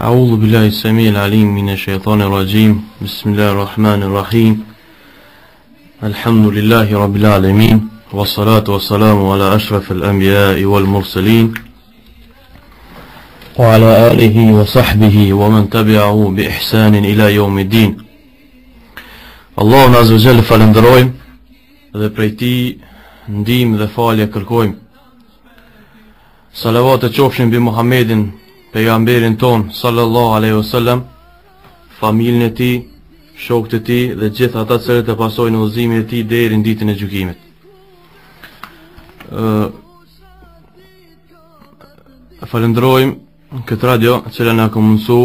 أعوذ بالله السميع العليم من الشيطان الرجيم بسم الله الرحمن الرحيم الحمد لله رب العالمين والصلاة والسلام على أشرف الأنبياء والمرسلين وعلى آله وصحبه ومن تبعه بإحسان إلى يوم الدين الله عز وجل Jalla ذا بريتي نديم ذا فاليا dhe Salavat e qofshin bi Muhammedin, pejgamberin ton, sallallahu aleyhi sallam, familën e ti, shokët e ti dhe gjithë ata cërët e pasojnë uzimin e ti dhe në rinditin e gjukimit. E, falendrojmë këtë radio që le në akumunësu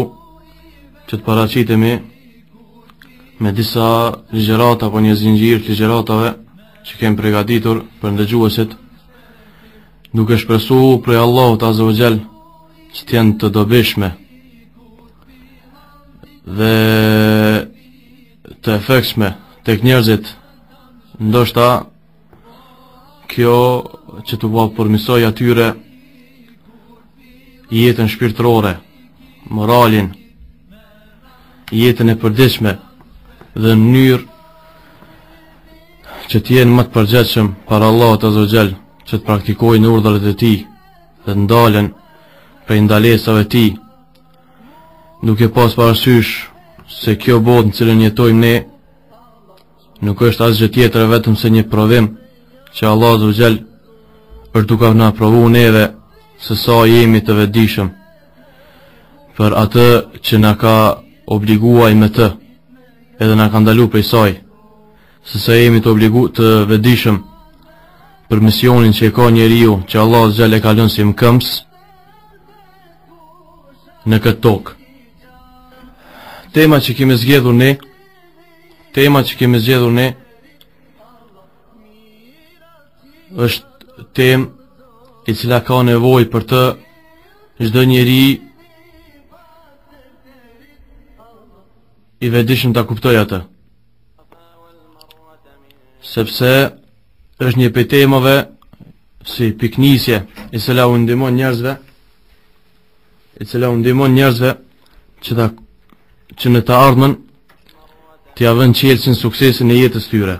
që të paracitemi me disa ligjerata po një zingjirë ligjeratave që kemë pregatitur për ndëgjuesit nuk e shpresu për Allah të azogjel që tjenë të dobishme dhe të efekshme të kënjërzit ndoshta kjo që të bëhë përmisoj atyre jetën shpirtrore moralin jetën e përdiqme dhe në njërë që tjenë më të përgjeqëm para Allah të azogjel që të praktikojnë urdhërët e ti dhe të ndalen prej ndalesave ti, duke pas parasysh se kjo botë në cilën jetojmë ne, nuk është asgjë tjetër vetëm se një provim që Allah dhe gjel për duka na provu neve se sa jemi të vedishëm për atë që na ka obliguaj me të edhe na ka ndalu prej saj se sa jemi të obligu të vedishëm për misionin që e ka njeri ju që Allah të e kalon si më këms në këtë tokë. Tema që kemi zgjedhur ne, tema që kemi zgjedhur ne, është tem e cila ka nevoj për të gjithë njeri i vedishën të kuptoj atë. Sepse, sepse, është një pëjtemove si piknisje e se la u ndimon njerëzve e se la u ndimon njerëzve që, ta, që në të ardhmen të javën qelsin suksesin e jetës tyre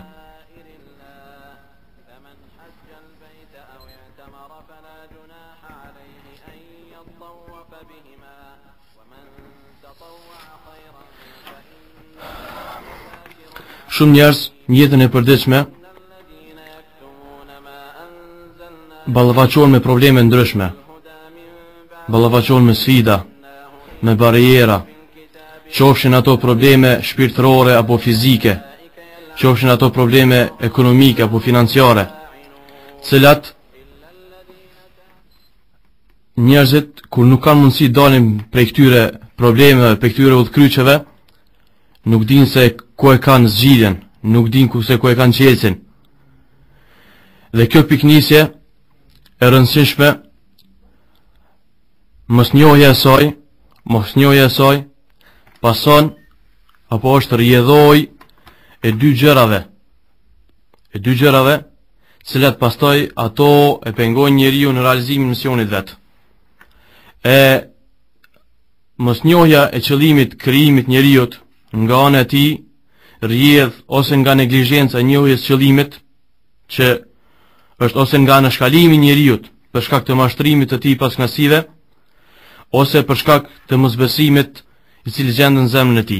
Shumë njerës njëtën e përdeqme balafaqohen me probleme ndryshme, balafaqohen me sfida, me barijera, qofshin ato probleme shpirtërore apo fizike, qofshin ato probleme ekonomike apo financiare, cilat njerëzit kur nuk kanë mundësi dalin prej këtyre problemeve, prej këtyre udhkryqeve, nuk din se ku e kanë zgjidjen, nuk din ku se ku e kanë qelsin. Dhe kjo piknisje, e rëndësishme mos njohja e saj, mos njohja e saj pason apo është rjedhoj e dy gjërave. E dy gjërave, cilat pastaj ato e pengojnë njeriu në realizimin e misionit vet. E mos njohja e qëllimit krijimit njeriu nga ana e tij rrjedh ose nga neglizhenca e njohjes qëllimit që është ose nga në shkallimi njëriut për shkak të mashtrimit të ti pas nësive, ose për shkak të mëzbesimit i cilë gjendë në zemë në ti,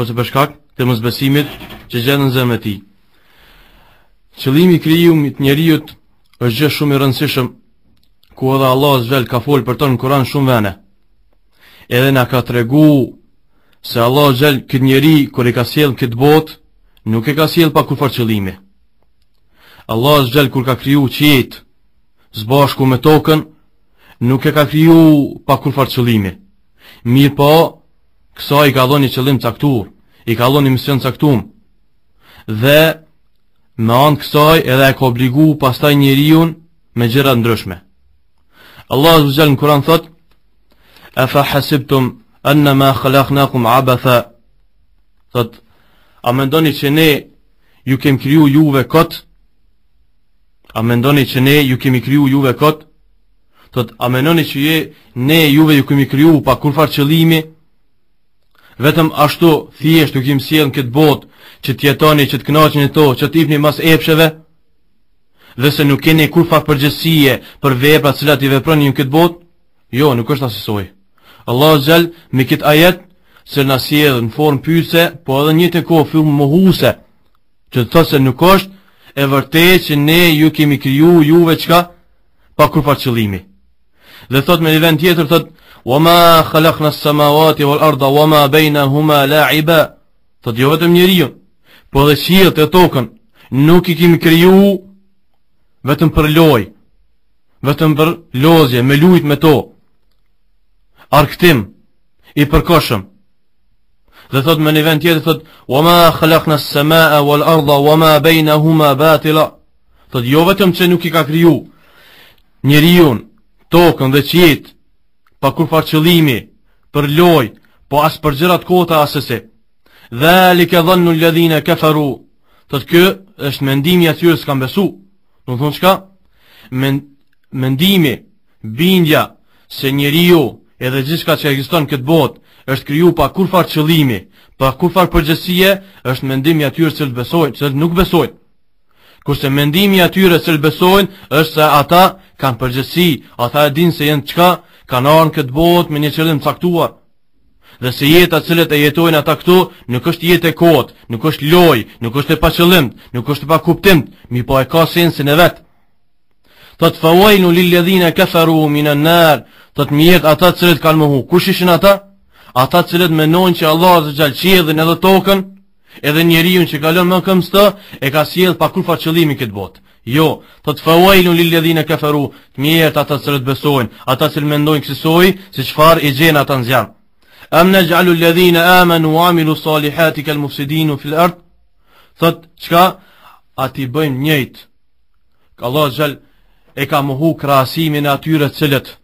ose për shkak të mëzbesimit që gjendë në zemë në ti. Qëlimi kryumit njëriut është gjë shumë i rëndësishëm, ku edhe Allah zhvel ka folë për tonë në kuran shumë vene. Edhe na ka regu se Allah zhvel këtë njëri kër i ka sjellë këtë botë, nuk e ka sjellë pa kur farë qëlimit. Allah është gjelë kur ka kriju qijet Zbashku me tokën, Nuk e ka kriju pa kur farë qëllimi Mirë po Kësa i ka dhoni qëllim caktur I ka dhoni mision caktum Dhe Me anë kësaj edhe e ka obligu pastaj njeriun me gjera të ndryshme. Allah është gjelë në kuran thot, E fa hasiptum, anna ma khalak kum abatha, thot, A me ndoni që ne ju kem kriju juve këtë, a mendoni që ne ju kemi kriju juve këtë? Thot, a mendoni që je, ne juve ju kemi kriju pa kur farë qëlimi? Vetëm ashtu, thjesht ju kemi sjellën në këtë botë, që jetoni, që të knaqin e to, që të ipni mas epsheve? Dhe se nuk keni kur farë përgjësie për vepra cilat i veproni në këtë botë? Jo, nuk është asisoj. Allah zhel, me këtë ajet, se sjellën në formë pyse, po edhe një të kohë, fyrë më huse, që të thëse nuk është, e vërtet që ne ju kemi kriju juve qka, pa kur pa qëllimi Dhe thot me një vend tjetër, thot, wa ma khalakhna samawati wal arda, wa ma bejna huma la iba, thot jo vetëm njeri ju, po dhe qilët e tokën, nuk i kemi kriju vetëm për loj, vetëm për lozje, me lujt me to, arktim, i përkoshëm, dhe thot me një vend tjetër thot wa ma khalaqna as-samaa wal arda wa ma baynahuma batila thot jo vetëm që nuk i ka kriju njeriu tokën dhe qitë, pa kur far për loj po as për gjëra të kota as se dhalik dhannu alladhina kafaru thot kë është mendimi i atyre që kanë besu do thonë thon çka mendimi bindja se njeriu edhe gjithçka që ekziston këtë botë është kriju pa kurfar qëllimi, pa kurfar përgjësie, është mendimi atyre cëllë besojnë, cëllë nuk besojnë. Kurse mendimi atyre cëllë besojnë, është se ata kanë përgjësi, ata e dinë se jenë qka, kanë arën këtë botë me një qëllim caktuar. Dhe se jeta cëllet e jetojnë ata këtu, nuk është jetë e kotë, nuk është loj, nuk është e pa qëllim, nuk është e pa kuptim, mi po e ka sensin e vetë. Të të fëvojnë u lillë dhine këtharu, minë nërë, të të mjetë ata cëllet kanë muhu, Kush ishin ata? ata cilët menojnë që Allah azza xal edhe tokën, edhe njeriu që kalon më këmstë të, e ka sjell pa kur fat këtë botë. Jo, të të fëvajlu li ledhine këferu, të mjerët ata sërët besojnë, ata cilët mendojnë kësisoj, si qëfar i gjenë ata në zjanë. Am në gjallu ledhine amen u amilu salihati kel mufsidinu fil ërt, thët, qka, ati bëjmë njëjtë ka Allah gjall e ka muhu krasimin atyre cilët,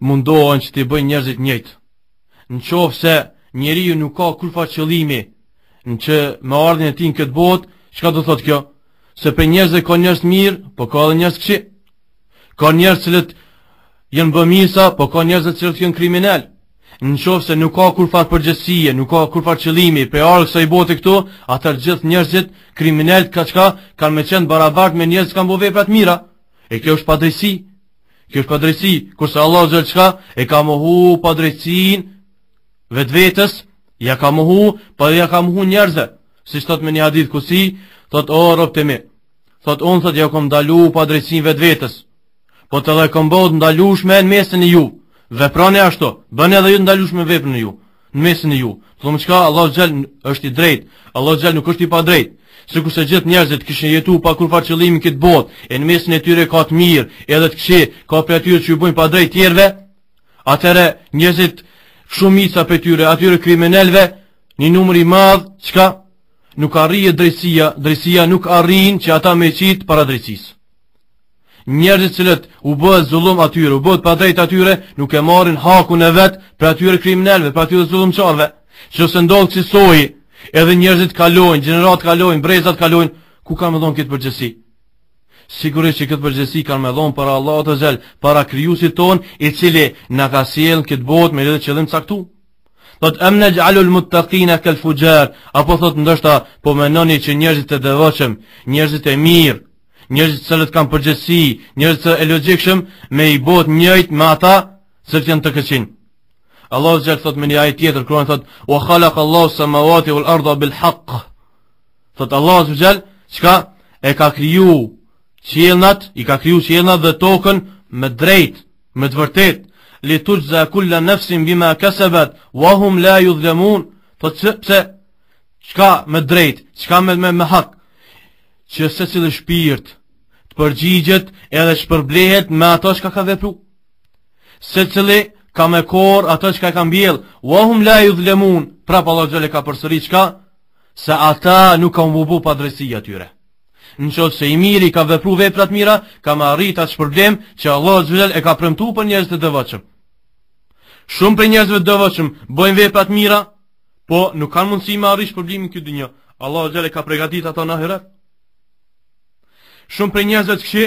mundohen që ti bëjmë njërzit në qofë se njeri ju nuk ka kurfa qëlimi, në që me ardhin e ti në këtë botë, qka do thotë kjo? Se për njerës dhe ka njerës mirë, po ka edhe njerës këshi. Ka njerës cilët jenë bëmisa, po ka njerës dhe cilët jenë kriminel. Në qofë se nuk ka kurfa përgjësie, nuk ka kurfa qëlimi, për arë kësa i këtu, atër gjithë njerësit, kriminellët, ka qka, kanë me qenë barabart me njerës kanë bove prat mira. E kjo është padrejsi. Kjo është padrejsi, kurse Allah zërë qka, e ka mohu padrejsin, vetë vetës, ja ka muhu, për po ja ka muhu njerëzë, si shtot me një hadith kusi, thot o, ropë të me, thot unë thot ja kom dalu pa drejtsin vetë vetës, po të dhe kom bodë ndalush me në mesin e ju, dhe prane ashto, bëne dhe ju ndalush me vepë në ju, në mesin e ju, thot, më qka Allah gjell është i drejt, Allah gjell nuk është i pa drejt, Se kurse gjithë njerëzit kishin jetuar pa kur fat qëllimin këtë botë, e në mesin e tyre ka të mirë, edhe të këqij, ka për atyrë që i pa drejtë tjerëve. atëre njerëzit shumica për tyre, atyre kriminelve, një numëri madhë, qka? Nuk arrije drejtësia, drejtësia nuk arrin që ata me qitë para drejtësisë. Njerëzit cilët u bëhet zullum atyre, u bëhet pa drejt atyre, nuk e marin haku në vetë për atyre kriminelve, për atyre zullum qarve, që ose ndonë soji, edhe njerëzit kalojnë, gjenerat kalojnë, brezat kalojnë, ku ka më dhonë këtë përgjësi? Sigurisht që këtë përgjësi kanë me dhonë para Allah të zelë, para kryusit ton, i cili në ka siel në këtë botë me rrëdhë që dhëmë caktu. Thot, em në gjallu lë mutë të kina këtë fugjer, apo thot, ta po menoni që njërzit e dëvëqëm, njërzit e mirë, njërzit cëllët kanë përgjësi, njërzit e logikëshëm, me i botë njëjt me ata, cëllët janë të këqinë. Allah zhjallë thot me një ajë tjetër, thot, wa Allah së më vati bil Thot Allah zhjallë, e ka kryu qjellnat, i ka kriju qjellnat dhe tokën me drejt, me të vërtet, li tuq za kulla nefsim bima kasebet, wahum la ju dhlemun, të po që, pse, qka me drejt, qka me, me, me hak, që se cilë shpirt, të përgjigjet edhe shpërblehet me ato qka ka dhe se cilë ka me kor ato qka ka mbjell, wahum la ju dhlemun, pra pa lojgjole ka përsëri qka, se ata nuk ka mbubu pa dresia tyre në qëtë se i miri ka vepru veprat mira, ka ma rrit atë shpërblem që Allah Zhvillel e ka prëmtu për njerëzit e dëvoqëm. Shumë për njerëzit e dëvoqëm bojnë veprat mira, po nuk kanë mundësi ma rrit shpërblem në këtë dynjo Allah Zhvillel e ka pregatit ato në hërët. Shumë për njerëzëve të këshi,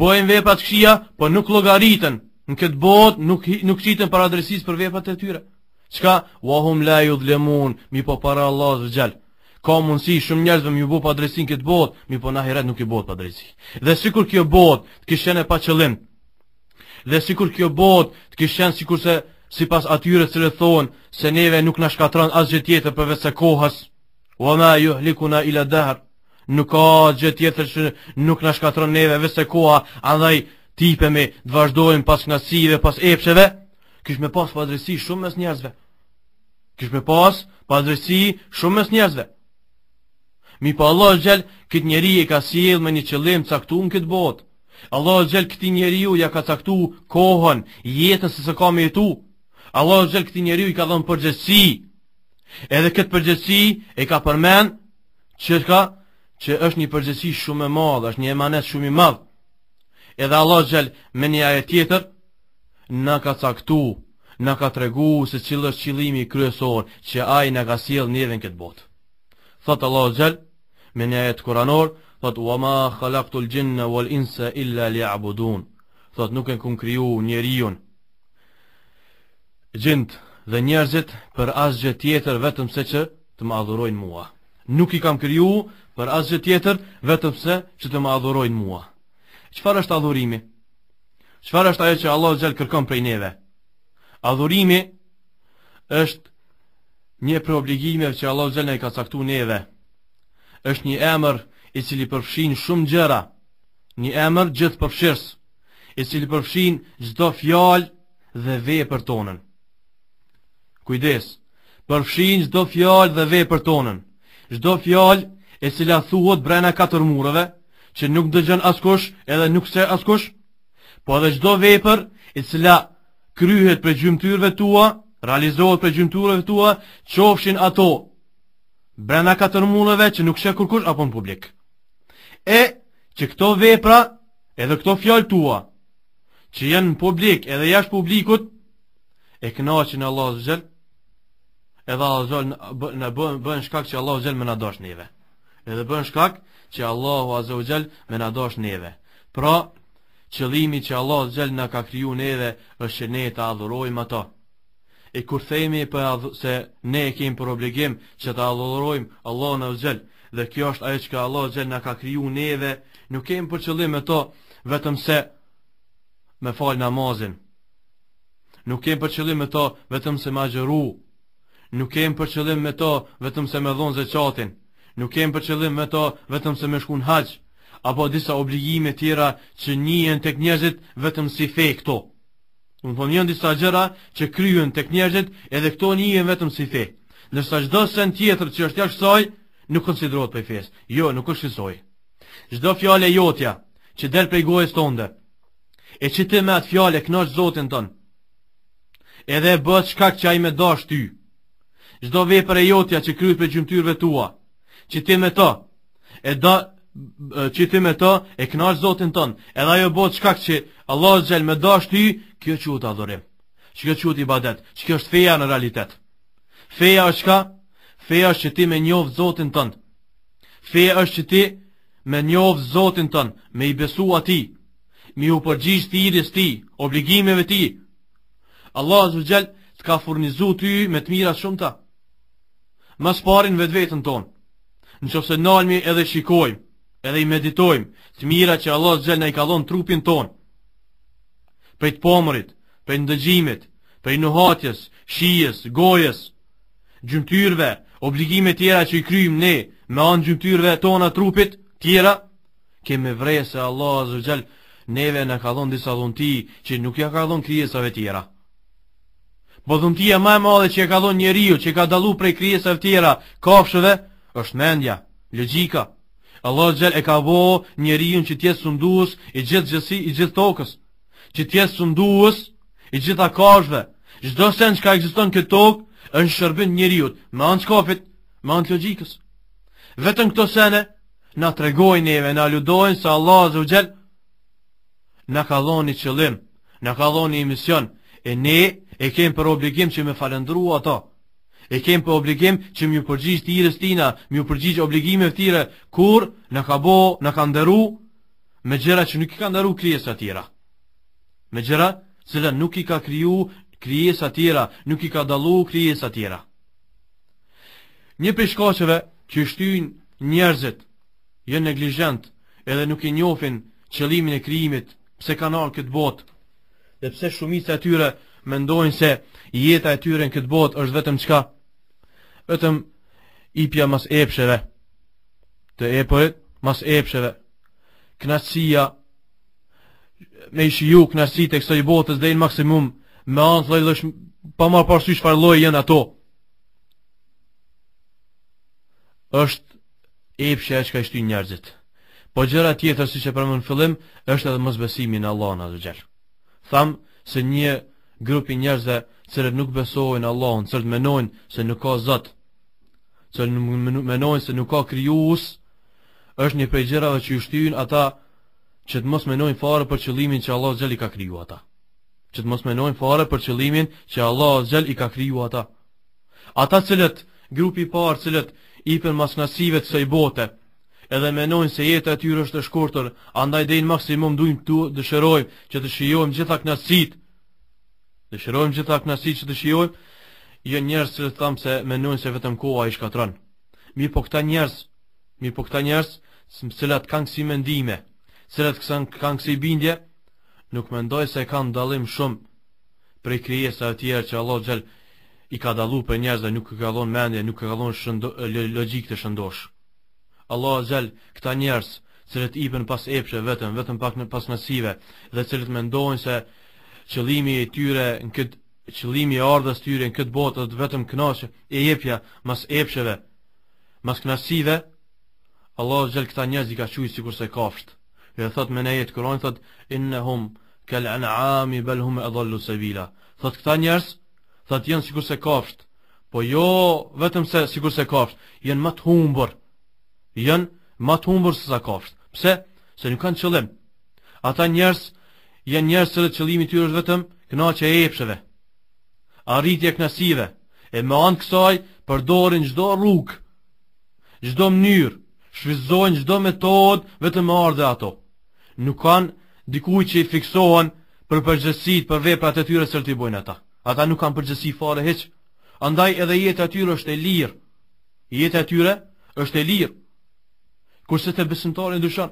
bojnë veprat këshia, po nuk logaritën në këtë bot, nuk, nuk qitën para adresis për veprat e tyre. Qka, wahum la ju dhlemun, mi po para Allah Zhvillel. Ka mundësi shumë njerëz me ju bë pa drejtsin këtë botë, mi po na heret nuk i bëhet pa drejtsi. Dhe sikur kjo botë të kishte ne pa qëllim. Dhe sikur kjo botë të kishte sikurse sipas atyre që le thon se neve nuk na shkatron asgjë tjetër për se kohas. Wa ma yuhlikuna ila dahr. Nuk ka gjë tjetër që nuk na shkatron neve veç se koha, andaj tipemi të vazhdojmë pas ngasive, pas epsheve. Kish me pas padresi shumë mes njerëzve. Kish me pas padresi shumë mes njerëzve. Mi pa po Allah gjel, këtë njeri e ka sjell me një qëllim caktu në këtë botë. Allah gjel, këti njeri ja ka caktu kohën, jetën se se ka me jetu. Allah gjel, këti njeri ju ka dhënë përgjësi. Edhe këtë përgjësi e ka përmen që ka që është një përgjësi shumë e madhë, është një emanet shumë i madhë. Edhe Allah gjel, me një ajet tjetër, në ka caktu, në ka tregu se cilë është qilimi kryesor që ajë në ka sjell njeve në këtë botë. Thotë Allah gjelë, me një jetë kuranor, thot, u ma khalaktul gjinnë wal insa illa li abudun, thot, nuk e kun kryu njerion, gjind dhe njerëzit për asgjë tjetër vetëm se që të më adhurojnë mua. Nuk i kam kryu për asgjë tjetër vetëm se që të më adhurojnë mua. Qëfar është adhurimi? Qëfar është ajo që Allah gjelë kërkom prej neve? Adhurimi është një për obligimeve që Allah gjelë ne i ka saktu neve, është një emër i cili përfshin shumë gjëra, një emër gjithë përfshirës, i cili përfshin gjdo fjallë dhe vej për tonën. Kujdes, përfshin gjdo fjallë dhe vej për tonën, gjdo fjallë e cila thuhot brena katër mureve, që nuk dëgjën askush edhe nuk se askush, po edhe gjdo vepër e cila kryhet për gjymëtyrve tua, realizohet për gjymëtyrve tua, qofshin ato brenda katër mundëve që nuk shë kërkush apo në publik. E që këto vepra edhe këto fjallë tua, që jenë në publik edhe jashtë publikut, e këna që në Allah zë gjelë, edhe Allah zë gjelë në bëhen shkak që Allah zë gjelë me në dosh njëve. Edhe bëhen shkak që Allah zë gjelë me në dosh njëve. Pra, qëllimi që Allah zë gjelë në ka kryu njëve, është që ne të adhurojmë ato e kur themi për se ne e për obligim që të adhorojmë Allah në vëzgjel, dhe kjo është ajo që Allah në vëzgjel në ka kriju neve, nuk kemë për qëllim e to vetëm se me falë namazin, nuk kemë për qëllim e to vetëm se ma gjëru, nuk kemë për qëllim e to vetëm se me dhonë zëqatin, nuk kemë për qëllim e to vetëm se me shkun haqë, apo disa obligime tjera që njën të kënjëzit vetëm si fe këto. Unë thonë janë disa gjëra që kryhen tek njerëzit, edhe këto njihen vetëm si fe. Nëse çdo sen tjetër që është jashtë saj, nuk konsiderohet për fesë. Jo, nuk është kështu. Çdo fjalë jotja që del prej gojës tunde, e ti me atë fjalë kënaq Zotin ton. Edhe bëj çka që ai më dosh ty. Çdo vepër e jotja që kryhet për gjymtyrve tua, që ti me to, e do qitim e të e knash zotin ton, edhe ajo bot shkak që Allah e gjelë me dash ti, kjo që u të adhurim, që kjo që u të ibadet, që kjo është feja në realitet. Feja është ka? Feja është që ti me njoh zotin ton. Feja është që ti me njoh zotin ton, me i besu atij, me u përgjigj të iris ti, obligimeve ti. Allah xhel të ka furnizu ty me të mira shumëta. ta. Masparin vetë vetën ton, në nalmi edhe shikojmë, edhe i meditojmë të mira që Allah xhel në i ka dhon trupin ton. për të pomrit, për ndëgjimit, prej nuhatjes, shijes, gojes, gjymtyrve, obligime tjera që i kryjmë ne me anë gjymtyrve tona trupit tjera, kemi vreje se Allah xhel neve na ka dhon disa dhunti që nuk ja ka dhon krijesave tjera. Po dhuntia më e madhe që e ka dhon njeriu, që e ka dalu prej krijesave tjera, kafshëve, është mendja, logjika, Allah xhel e ka vë njeriu që të jetë sundues i gjithë gjësi i gjithë tokës, që të jetë sundues i gjitha kohëve. Çdo sen që ka ekziston këtë tokë është shërbim njeriu, me anë shkopit, me anë logjikës. Vetëm këto sene na tregojnë me, na aludojnë se Allah xhel na ka dhënë qëllim, na ka dhënë mision e ne e kemë për obligim që me falendrua ato. E kem për obligim që mjë përgjish të irës tina, mjë përgjish obligime të tire, kur në ka bo, në ka ndëru, me gjera që nuk i ka ndëru kryes të tira. Me gjera që nuk i ka kryu kryes të tira, nuk i ka dalu kryes të tira. Një për shkacheve që shtyn njerëzit, jënë neglijent edhe nuk i njofin qëlimin e kryimit, pse ka nërë këtë botë, dhe pse shumit e tyre mendojnë se jeta e tyre në këtë botë është vetëm çka vetëm ipja mas epsheve të epojt mas epsheve knasia me i shiju knasi të kësoj botës dhe i në maksimum me anë të lejlësh pa marë parësy shfar lojë jenë ato është epshe e që ka ishtu njerëzit po gjera tjetër si që përmën fillim është edhe mëzbesimi në Allah në dhe gjelë thamë se një grupi njerëzve cërët nuk besojnë Allah në cërët menojnë se nuk ka zëtë që menojnë se nuk ka krijuus, është një prej dhe që ju shtyjnë ata që të mos menojnë fare për qëllimin që Allah Gjell i ka kryu ata. Që të mos menojnë fare për qëllimin që Allah Gjell i ka kryu ata. Ata cilët, grupi parë cilët, i për masnasive të bote, edhe menojnë se jetë atyre është e shkurtër, andaj dhejnë maksimum dujmë të dëshërojmë që të shiojmë gjitha knasit, dëshërojmë gjitha knasit që të shijojmë, jo njerëz që thon se menojnë se vetëm koha i shkatron. Mi po këta njerëz, mi po këta njerëz, se kanë kësi mendime, cilat kanë kanë kësi bindje, nuk mendoj se kanë dallim shumë prej krijesa të tjera që Allah xhel i ka dalluar për njerëz dhe nuk e ka dhënë mendje, nuk e ka dhënë shëndo, logjik të shëndosh. Allah xhel këta njerëz, cilët i bën pas epshe vetëm, vetëm pak në pas nësive, dhe cilët mendojnë se qëllimi i tyre në këtë qëllimi i ardhas tyre në këtë botë është vetëm kënaqësi e jepja mas epsheve, mas kënaqësive. Allah xhel këta njerëz i ka thujë sikur se kafshë. Dhe thot me neje Kur'an thot innahum kal an'am bal hum adallu sabila. Thot këta njerëz thot janë sikur se kafshë, po jo vetëm se sikur se kafshë, janë më të humbur. Janë më të humbur se sa kafshë. Pse? Se nuk kanë qëllim. Ata njerëz janë njerëz se qëllimi i tyre është vetëm kënaqësi e epsheve arritje knasive, e me anë kësaj përdorin gjdo rrug, gjdo mënyrë, shvizohen gjdo metod vetë më ardhe ato. Nuk kanë dikuj që i fiksohen për përgjësit për veprat e tyre t'i bojnë ata. Ata nuk kanë përgjësi fare heq, andaj edhe jetë atyre është e lirë, jetë atyre është e lirë. Kurse të besimtarin dushan,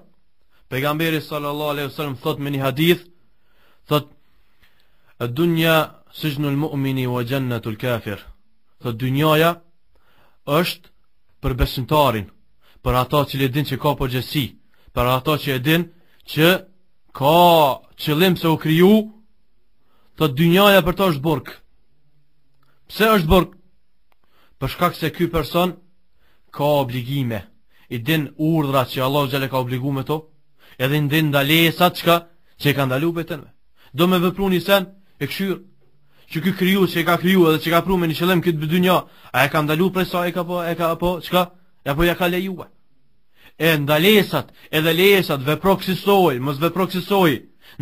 pegamberi sallallahu alaihi sallam thot me një hadith, thot, dunja sijnu al-mu'mini wa jannatu al-kafir. Të dynjaja është për besimtarin, për ata që e dinë që ka përgjësi, për ata që e dinë që ka qëllim se u kriju, të dynjaja për ta është burg. Pse është burg? Për shkak se ky person ka obligime, i din urdhra që Allah xhale ka obligu me to, edhe i din ndalesat çka që i ka ndaluar vetën. Do me vëpruni sen e këshyrë që ky kriju që e ka kriju edhe që ka pru me një qëllim këtë bëdy një, a e ka ndalu prej sa e ka po, e ka po, qka, ja po ja ka lejuve. E ndalesat, edhe lejesat, veproksisoj, mës veproksisoj,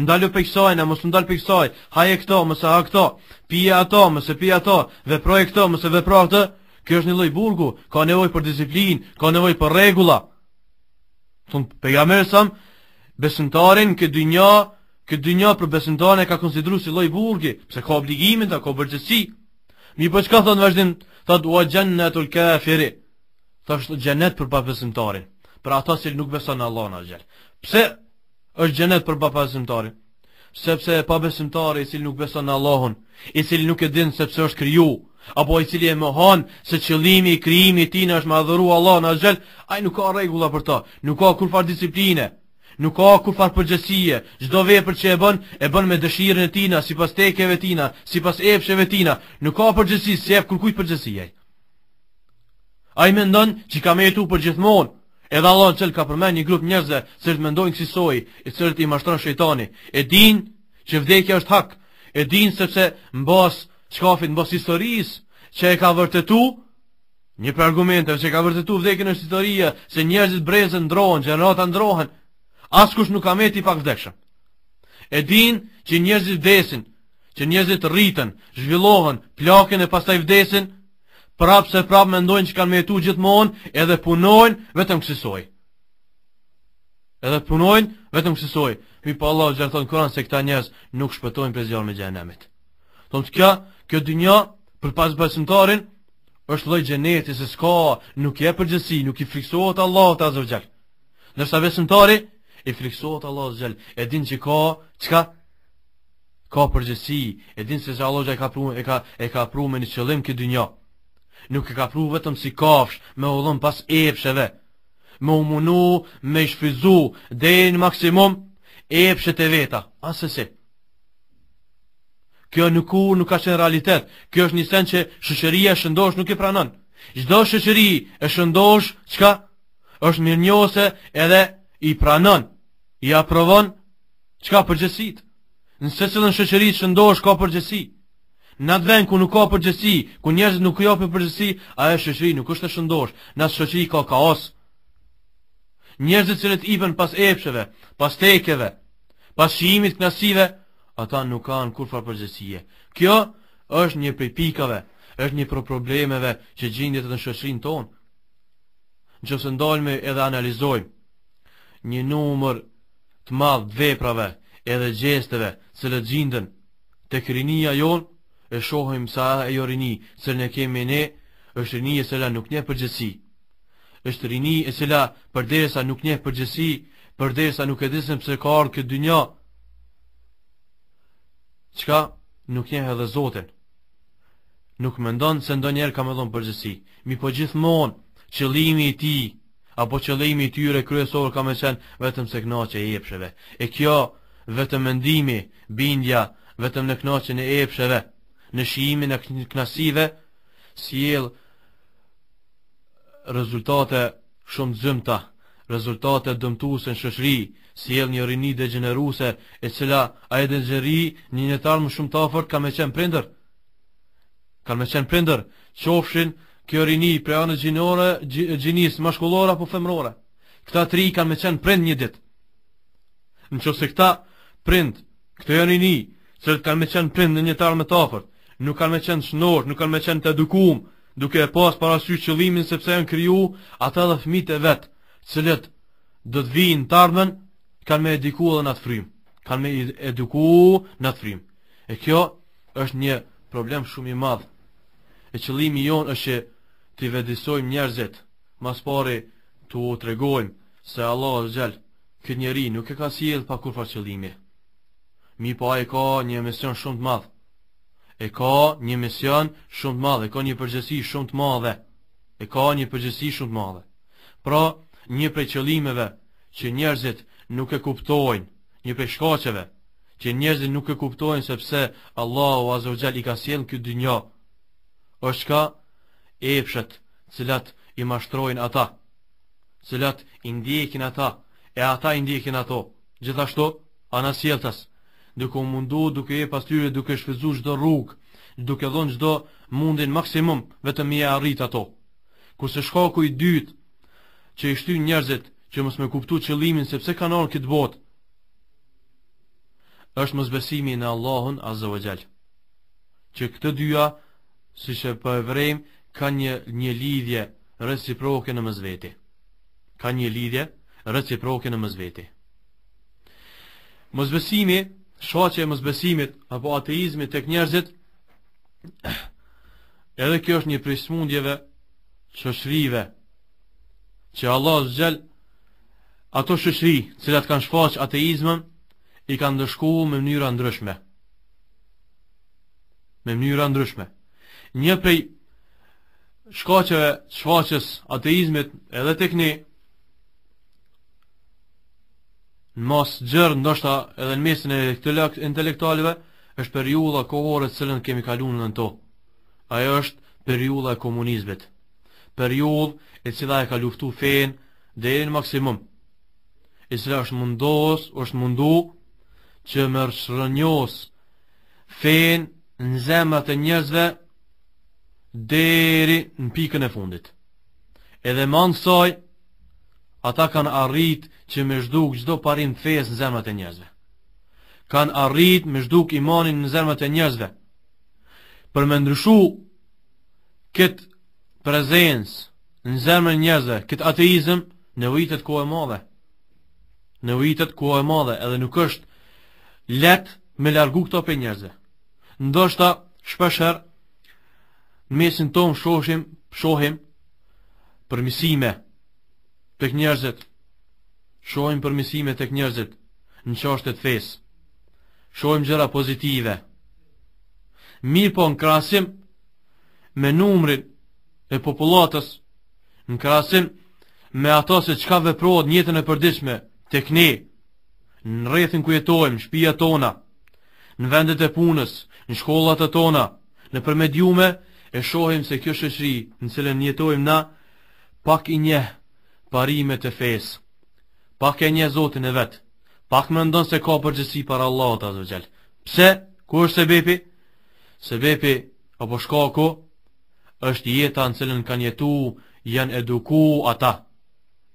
ndalu për kësaj, në mos të ndalë për kësaj, haje këto, mëse ha këto, pije ato, mëse pije ato, veproj këto, mëse vepro këto, kjo është një loj burgu, ka nevoj për disiplin, ka nevoj për regula. Të pejga besëntarin, këtë dy Këtë dynja për besimtare e ka konsideru si lloj burgi, pse ka obligimin ta ka bërgjësi, Mi po çka thonë vazhdim, thot wa jannatul kafiri. është xhenet për papbesimtarin, për ata që nuk në Allah në Allahun Pse është xhenet për papbesimtarin? Sepse papbesimtari i cili nuk beson në Allahun, i cili nuk e din sepse është kriju, apo i cili e mohon se qëllimi i krijimit i tij është më adhuru Allahun Azhel, ai nuk ka rregulla për to, nuk ka kurfar disipline. Nuk ka kur par përgjësie, gjdo vepër që e bën, e bën me dëshirën e tina, si pas tekeve tina, si pas epsheve tina, nuk ka përgjësie, si e kur kujtë përgjësie. A i mendon që ka me e tu për gjithmonë, edhe Allah në ka përmen një grup njerëzve, sërët mendojnë kësi e sërët i mashtron shëjtani, e din që vdekja është hak, e din sepse në bas shkafit, në bas historis, që e ka vërtetu, Një për që ka vërtetu vdekin është historie, se njerëzit brezën ndrohen, gjenerata ndrohen, Askush nuk ameti pak vdekshëm. E din që njerëzit vdesin, që njerëzit rriten, zhvillohen, plakin e pastaj vdesin, prapë se prapë mendojnë që kanë me jetu gjithmonë edhe punojnë vetëm kësisoj. Edhe punojnë vetëm kësisoj. Mi pa Allah gjerëton kuran se këta njerëz nuk shpëtojnë prej zjarë me gjenemit. Tëmë të kja, kjo dynja, për pas besimtarin, është loj gjeneti se s'ka, nuk je përgjësi, nuk i friksohet Allah të azovgjak. Nërsa besimtari, I friksohet Allah xhel, e din që ka, që ka, ka përgjësi, e din se Allah azhjel e ka pru, e ka, e ka pru me një qëllim këtë dynjë. nuk e ka pru vetëm si kafsh, me ullëm pas epsheve, me umunu, me shfizu, dhe në maksimum, epshet e veta, asë se, kjo nuk u nuk ka qenë realitet, kjo është një sen që shëqëria e shëndosh nuk e pranën, gjdo shëqëri e shëndosh, që është mirë njose edhe i pranën, i aprovon çka përgjësit nëse se në shëqëri që ndosh ka përgjësi në atë ku nuk ka përgjësi ku njerëzit nuk jo përgjësi a e shëqëri nuk është të shëndosh në atë shëqëri ka kaos njerëzit cilët ipen pas epsheve pas tekeve pas shimit knasive ata nuk ka në kur përgjësie kjo është një prej pikave është një pro problemeve që gjindjet në shëqëri tonë në që se ndalme edhe analizojmë një numër të madh veprave edhe gjesteve së le gjindën të kërinia jon e shohim sa e jo rini se ne kemi ne është rini e sela nuk nje përgjësi është rini e sela përderi sa nuk nje përgjësi përderi sa nuk e disim pëse ka arë këtë dynja qka nuk nje edhe zotin nuk mendon se ndonjer ka me dhonë përgjësi mi po gjithmonë qëlimi i ti apo qëllimi i tyre kryesor ka me qenë vetëm se knaqe e epsheve. E kjo, vetëm mendimi, bindja, vetëm në knaqe e epsheve, në shimin e knasive, si jelë rezultate shumë zëmta, rezultate dëmtuse në shëshri, si jelë një rini degeneruse, e cila a e degeneri një njëtarë më shumë tafër ka me qenë prinder, ka me qenë prinder, qofshin, Kjo rini për anë gjinore, gjinis mashkullore apo femrore. Këta tri i kanë me qenë prind një dit. Në që se këta prind, këta janë rini ni, që kanë me qenë prind në një tarë me tafër, nuk kanë me qenë shnorë, nuk kanë me qenë të edukum, duke e pas parasy qëllimin sepse janë kryu, ata dhe fmit e vetë, cilët do të vijin në armen, kanë me ediku dhe në të frim. Kanë me ediku në të frim. E kjo është një problem shumë i madhë. E qëllimi jonë është që t'i vedisojmë njerëzit, mas pari t'u tregojmë se Allah është gjelë, këtë njeri nuk e ka sjellë pa kur parqëllimi. Mi pa po e ka një mision shumë të madhë, e ka një mision shumë të madhë, e ka një përgjësi shumë të madhe, e ka një përgjësi shumë të madhe. Pra, një prej qëllimeve që njerëzit nuk e kuptojnë, një prej shkacheve, që njerëzit nuk e kuptojnë sepse Allah o Azogjel i ka sjellë këtë dynja, është ka epshet cilat i mashtrojnë ata, cilat i ndjekin ata, e ata i ndjekin ato, Gjithashto, anasjeltas, duke u mundu, duke e pastyre, duke shfizu shdo rrug, duke dhonë shdo mundin maksimum, vetëm i arrit ato. Kusë shkaku i dytë, që i shtyn njerëzit, që mos me kuptu qëllimin sepse kanë këtë bot është besimi në Allahun Azza wa Gjall. Që këtë dyja, si që për po e vrejmë, ka një një lidhje reciproke në mëzveti. Ka një lidhje reciproke në mëzveti. Mëzbesimi, shoqe e mëzbesimit, apo ateizmi të kënjerëzit, edhe kjo është një prismundjeve që shrive, që Allah është ato që shri, cilat kanë shfaq ateizmin, i kanë dëshku me mënyra ndryshme. Me mënyra ndryshme. Një prej shkaqeve të shfaqes ateizmit edhe tek ne në mas gjërë ndoshta edhe në mesin e intelektualive është periuda kohore të cilën kemi kaluar në to ajo është periuda e komunizmit periud e cila e ka luftu fejn dhe e në maksimum e cila është mundos është mundu që mërë shrënjos fejn në zemët e njëzve deri në pikën e fundit. Edhe më anë ata kanë arrit që me zhduk gjdo parin të fejes në zemët e njëzve. Kanë arrit me zhduk imanin në zemët e njëzve. Për me ndryshu këtë prezens në zemët e njëzve, këtë ateizm, në vitet ku e madhe. Në vitet ku e madhe edhe nuk është letë me largu këto për njëzve. Ndo shta shpesher në mesin ton shohim, shohim përmisime tek njerëzit. Shohim përmisime tek njerëzit në qashtet fes. Shohim gjëra pozitive. Mirë po në krasim me numrin e popullatës, në krasim me ato se çka veprohet në jetën e përditshme tek ne, në rrethin ku jetojmë, shtëpia tona, në vendet e punës, në shkollat e tona, në përmediume e shohim se kjo shëqri në cilën njëtojmë na pak i njeh parimet e fes pak e njeh zotin e vet pak me ndonë se ka përgjësi para Allah të azve pse, ku është sebepi sebepi apo shkaku është jeta në cilën kanë jetu janë eduku ata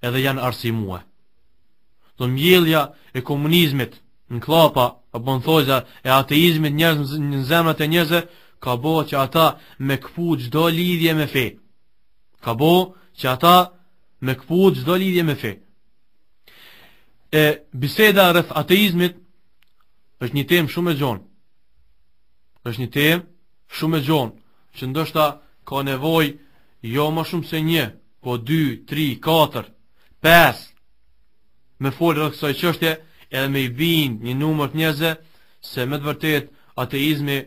edhe janë arsimua të mjelja e komunizmit në klapa apo në thoja e ateizmit njëzë në zemët e njëzë ka bo që ata me këpu qdo lidhje me fe. Ka bo që ata me këpu qdo lidhje me fe. E Biseda rrëth ateizmit është një temë shumë e gjonë. është një temë shumë e gjonë, që ndështa ka nevoj jo më shumë se një, po 2, 3, 4, 5, me folë rrëth kësaj qështje, edhe me i binë një numër të njëze, se me të vërtet ateizmi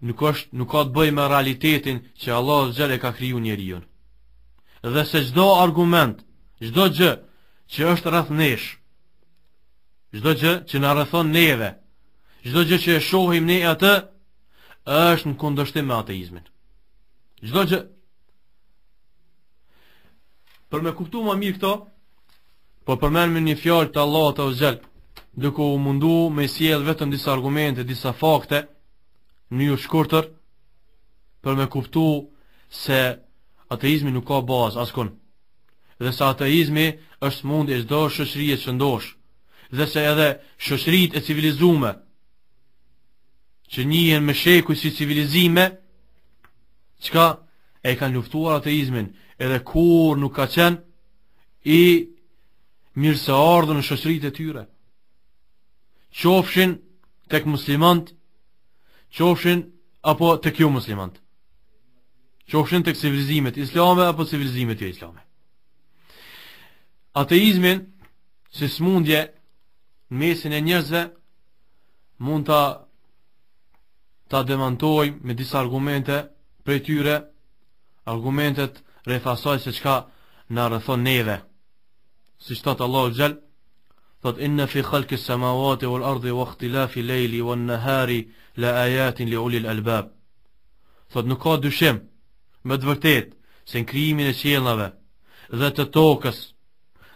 nuk është nuk ka të bëjë me realitetin që Allahu e ka kriju njeriu. Dhe se çdo argument, çdo gjë që është rreth nesh, çdo gjë që na rrethon neve, çdo gjë që e shohim ne atë është në kundërshtim me ateizmin. Çdo gjë Për me kuptu ma mirë këto, po përmenë me një fjallë të Allah të ozgjel, Dhe u mundu me sjell vetëm disa argumente, disa fakte, mënyrë shkurtër për me kuptu se ateizmi nuk ka bazë askon dhe se ateizmi është mundi e zdo shëshrije e ndosh dhe se edhe shëshrit e civilizume që njën me shekuj si civilizime qka e kanë luftuar ateizmin edhe kur nuk ka qenë i mirë se ardhën në shëshrit e tyre qofshin tek muslimantë, qofshin apo tek ju muslimant. Qofshin tek civilizimet islame apo civilizimet jo islame. Ateizmin si smundje në mesin e njerëzve mund ta ta demantoj me disa argumente prej tyre argumentet rreth se çka na rrethon neve. Si thot Allahu xhel Thot, inna fi khalqis samawati wal ardi wa akhtilafi lejli wan nahari la ajatin li ulil albab. Thot nuk ka dyshim, me të vërtet, se në krimin e qelave, dhe të tokës,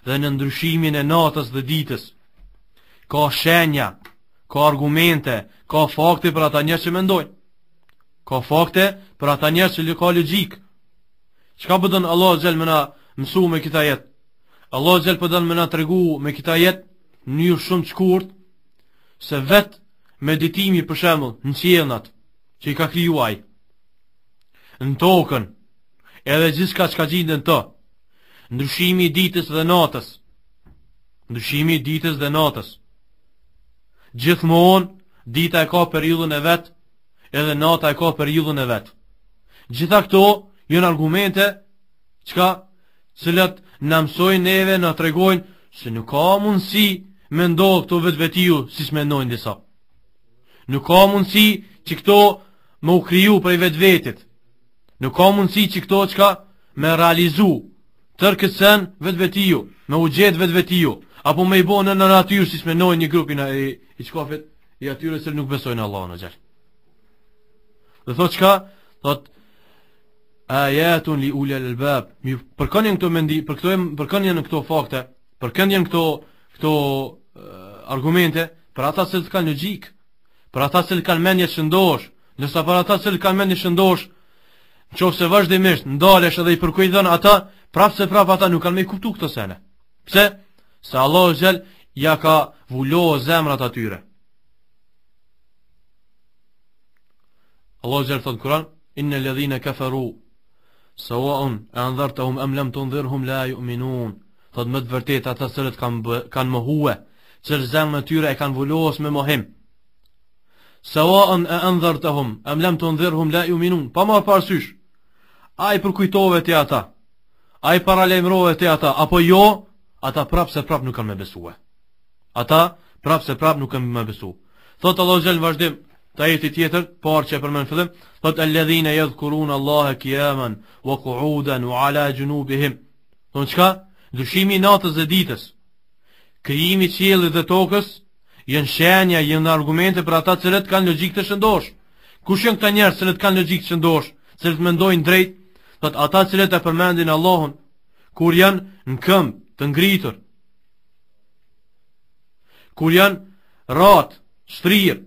dhe në ndryshimin e natës dhe ditës, ka shenja, ka argumente, ka fakte për ata njerë që mendojnë, ka fakte për ata njerë që li ka që ka pëdën po Allah Gjell me mësu me kita jetë? Allah Gjell pëdën po me na tregu me kita jetë, një shumë qkurt, se vetë meditimi për shembull në qiellnat që i ka krijuaj në tokën edhe gjithçka që ka gjendën të ndryshimi i ditës dhe natës ndryshimi i ditës dhe natës gjithmonë dita e ka periudhën e vet edhe nata e ka periudhën e vet gjitha këto janë argumente çka cilat na mësojnë neve na tregojnë se nuk ka mundësi me ndohë këto vetë siç si shme disa. Nuk ka mundësi që këto më u kriju për i vetë vetit. Nuk ka mundësi që këto që me realizu tërë këtë sen vetë vetiju, me u gjetë vetë vetiju, apo me i bo në në natyrë si shmenoj një grupin e i që i atyre sërë nuk besoj në Allah në gjerë. Dhe thot që thot, a jetun li ule lëbëb, përkënjen këto mendi, përkënjen në këto fakte, përkënjen në këto, këto uh, argumente, për ata se të kanë në gjikë, Për ata cilë kanë menje shëndosh Nësa për ata cilë kanë menje shëndosh Në se vazhdimisht Ndalesh edhe i përkujdhën ata prapë se prap ata nuk kanë me i kuptu këtë sene Pse? Se Allah zhel Ja ka vullohë zemrat atyre Allah zhel thotë kuran Inne ledhine keferu Se o un E andhartë hum emlem të ndhirë hum la ju minun Thotë më të vërtet Ata cilët kanë kan më huë qërë zemë në tyre e kanë vullohës me mohim Sawaan e andhër të hum, e mlem të ndhër hum, la ju minun, pa marë parësysh. A i përkujtove të ata, a i paralemrove të ata, apo jo, ata prapë se prapë nuk kanë me besu e. Ata prapë se prapë nuk kanë me besu. Thotë Allah zhëllë vazhdim Ta ajeti tjetër, parë po që e përmen fëllim, thotë e ledhine jëdhë kurun Allahe kiemen, wa kuudan, wa ala gjënubihim. Thonë qka? Dushimi natës dhe ditës, kriimi qëllë dhe tokës, janë shenja, janë argumente për ata cilët kanë logjik të shëndosh. Kush janë këta njerëz cilët kanë logjik të shëndosh, cilët mendojnë drejt, thotë ata cilët e përmendin Allahun kur janë në këmbë të ngritur. Kur janë rrot, shtrirë,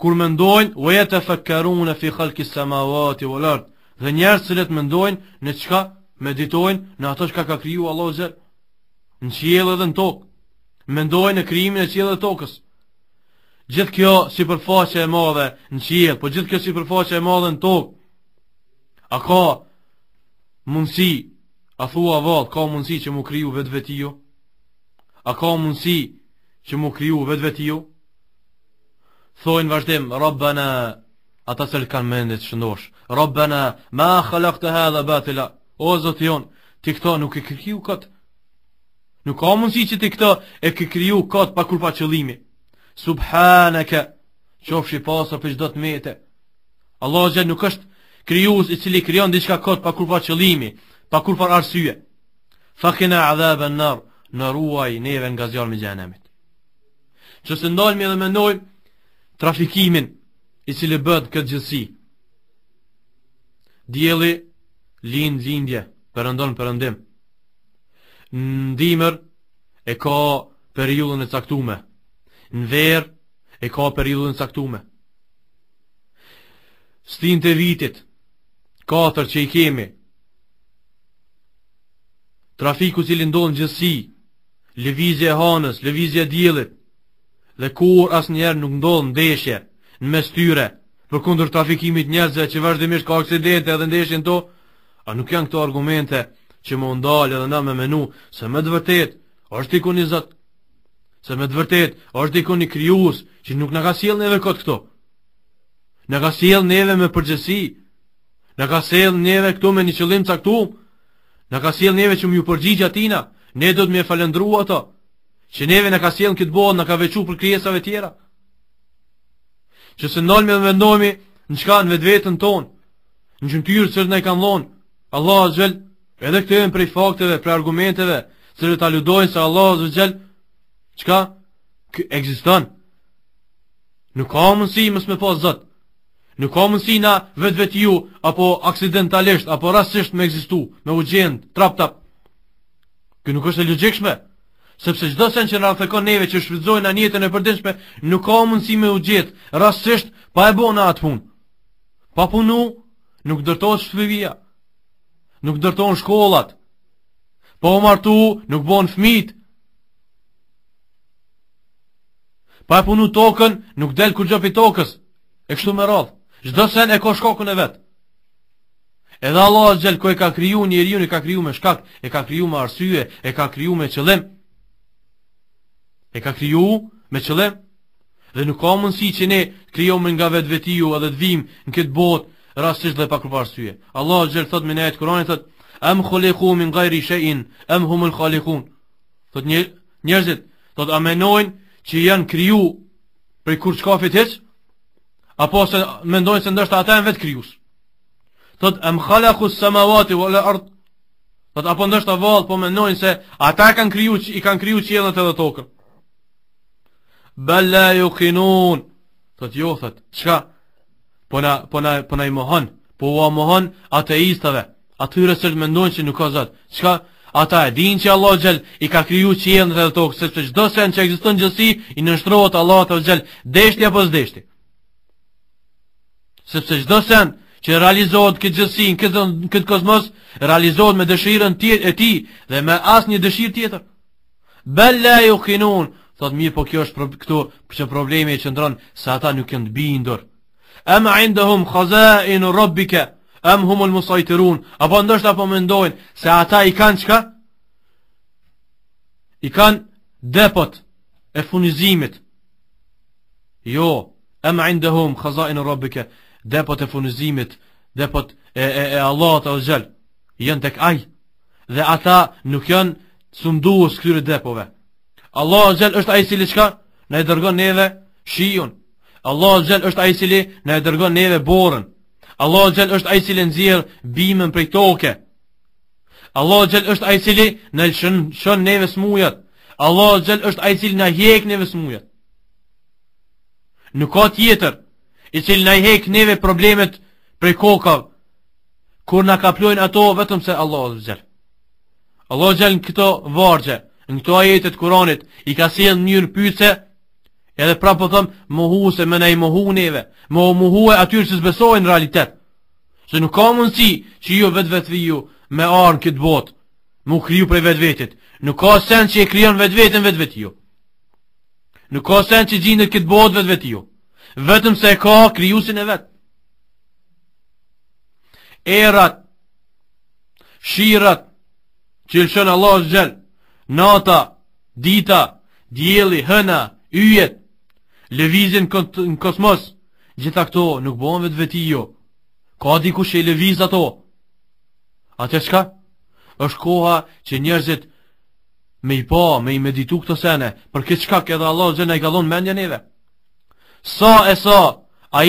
kur mendojnë u e të fëkëru fi khalqis samavati wal lartë dhe njerës cilët mendojnë në qka meditojnë në ato qka ka kriju Allahu zër në qjelë dhe në tokë mendojnë në krijimin e qiellit dhe tokës. Gjithë kjo si përfaqe e madhe në qiell, po gjithë kjo si përfaqe e madhe në tokë. A ka mundësi, a thua vall, ka mundësi që mu kriju vetë vetë ju? Jo? A ka mundësi që mu kriju vetë vetë jo? Thojnë vazhdim, Rabbana, ata sel kan kanë mendit shëndosh, Rabbana, ma khalaqta hadha batila, o Zotion, ti këto nuk i kriju këtë, Nuk ka mundësi që ti këta e ke kriju kot pa kur pa qëllimi. Subhanaka. Shof shi pa sa për çdo të mëte. Allahu xhan nuk është krijues i cili krijon diçka kot pa kur pa qëllimi, pa kur pa arsye. Fakina azab an nar, na ruaj neve nga zjarmi i xhenemit. Ço se ndalmi edhe mendoj trafikimin i cili bëhet këtë gjësi. Dielli lind lindje, perëndon perëndim në dimër e ka periudhën e caktuar. Në verë e ka periudhën e caktuar. Stin të vitit, katër që i kemi, trafiku që i lindonë gjësi, levizje e hanës, levizje e djelit, dhe kur asë njerë nuk ndonë ndeshje në mes tyre, për kundur trafikimit njerëzë që vazhdimisht ka aksidente edhe ndeshje në to, a nuk janë këto argumente që më ndalë edhe na me menu, se me dëvërtet, është ikon i zëtë, se me dëvërtet, është ikon i kryus, që nuk në ka siel neve këtë këto, në ka siel neve me përgjësi, në ka siel neve këto me një qëllim caktu, në ka siel neve që më ju përgjigja tina, ne do të me falendru ato, që neve në ka siel në këtë bodë, në ka vequ për kryesave tjera, që se nëllë me vendomi në qka në vetë vetën tonë, në gjëntyrë sërë në i kanë lonë, Allah zhëllë, Edhe këtë janë prej fakteve, prej argumenteve, se ta lutojnë se Allahu Azza qka? çka ekziston. Nuk ka mundësi mos me pas Zot. Nuk ka mundësi na vetvetiu apo aksidentalisht apo rastësisht me egzistu, me u gjend trap tap. Kjo nuk është e logjikshme. Sepse çdo sen që na afekon neve që shfrytëzojnë në jetën e përditshme, nuk ka mundësi me u gjet rastësisht pa e bën atë punë. Pa punu nuk dërtohet shpëvija nuk dërton shkollat. Po martu, nuk bon fmit, Pa e punu tokën, nuk del kur gjopi tokës. E kështu me radhë. Çdo sen e ka shkakun e vet. Edhe Allah e gjel e ka kriju njeriu, e ka kriju me shkak, e ka kriju me arsye, e ka kriju me qëllim. E ka kriju me qëllim. Dhe nuk ka mundësi që ne me nga vetvetiu edhe të vim në këtë botë rastisht dhe pa kur syje. Allahu xher thot me ajet Kur'anit thot am khuliqu min ghairi shay'in am humul khaliqun. Thot një njerëzit thot a mendojn që janë kriju prej kur çka fit hiç apo se mendojn se ndoshta ata janë vet krijus. Thot am khalaqu as samawati wal ard. Thot apo ndoshta vallë po mendojn se ata e kanë kriju i kanë kriju qiellin edhe tokën. Bal la yuqinun. Thot jo thot çka po na po na po na i mohon, po u mohon ateistave, atyre që mendojnë se nuk ka Zot. Çka ata e dinë që Allah xhel i ka kriju qiellin dhe tokën, sepse çdo sen që ekziston gjësi i nënshtrohet Allah të xhel, deshti apo zdeshti, Sepse çdo sen që realizohet këtë gjësi në këtë në këtë kozmos, realizohet me dëshirën e tij dhe me asnjë dëshirë tjetër. la yuqinun, Thot mirë po kjo është këtu që problemi e qëndron se ata nuk janë të bindur. Am indahum khaza'in rabbika am hum al musaytirun. Apo ndoshta po mendojnë se ata i kanë çka? I kanë depot e funizimit Jo, am indahum khaza'in rabbika, depot e funizimit depot e e e Allahu te xhel. Jan tek ai dhe ata nuk janë sunduos këtyre depove. Allahu xhel është ai i cili çka? Na i dërgon neve shiun. Allahu xhel është ai i cili na e dërgon neve borën. Allahu xhel është ai i cili nxjerr bimën prej toke Allahu xhel është ai i cili na lëshon shon neve smujat. Allahu xhel është ai i cili na hiq neve smujat. Nuk ka tjetër, i cili na hiq neve problemet prej kokave, kur na kaplojn ato vetëm se Allahu xhel. Allahu xhel këto vargje, në këto ajete të Kuranit i ka sjellë një pyetje edhe pra po thëmë muhu se me ne i muhu neve, me muhu e që zbesojnë realitet, se nuk ka mundësi që ju vetë vetë ju me arnë këtë botë, mu kriju prej vetvetit. nuk ka sens që e kryon vetë vetvetë ju, nuk ka sens që në këtë botë vetvetë ju, vetëm se e ka kryusin e vetë. Erat, shirat, që lëshën Allah është gjelë, nata, dita, djeli, hëna, yjet, levizin në kosmos, gjitha këto nuk bohën vetë veti jo, ka diku që i leviz ato. atë shka? është koha që njerëzit me i pa, me i meditu këto sene, për këtë shka këtë Allah zhena i ka dhonë mendja neve. Sa e sa, a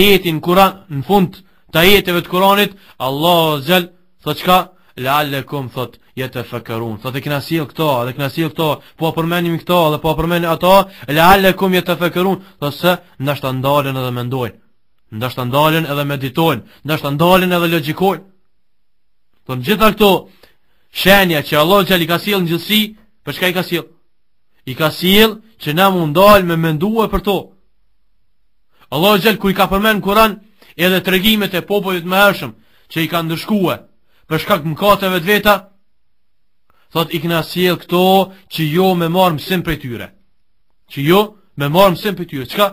kuran, në fund të ajeteve të kuranit, Allah zhel, thë shka, lalekum, thot, jetë e fekerun. Thot e kina sil këto, dhe kina sil këto, po përmenim këto, dhe po përmenim ato, le alle kum jetë e fekerun. Thot se, nështë ndalen edhe mendojnë, nështë ndalen edhe meditojnë, nështë ndalen edhe logikojnë. Thot në gjitha këto, shenja që Allah që i ka sil në gjithësi, për shka i ka sil? I ka sil që ne mund me mendua për to. Allah gjelë ku i ka përmen kuran edhe të regimet e popojit më hershëm që i ka ndërshkue për shkak mëkateve të veta, thot i kena sjell këto që jo me marr mësim prej tyre. Që jo me marr mësim prej tyre. Çka?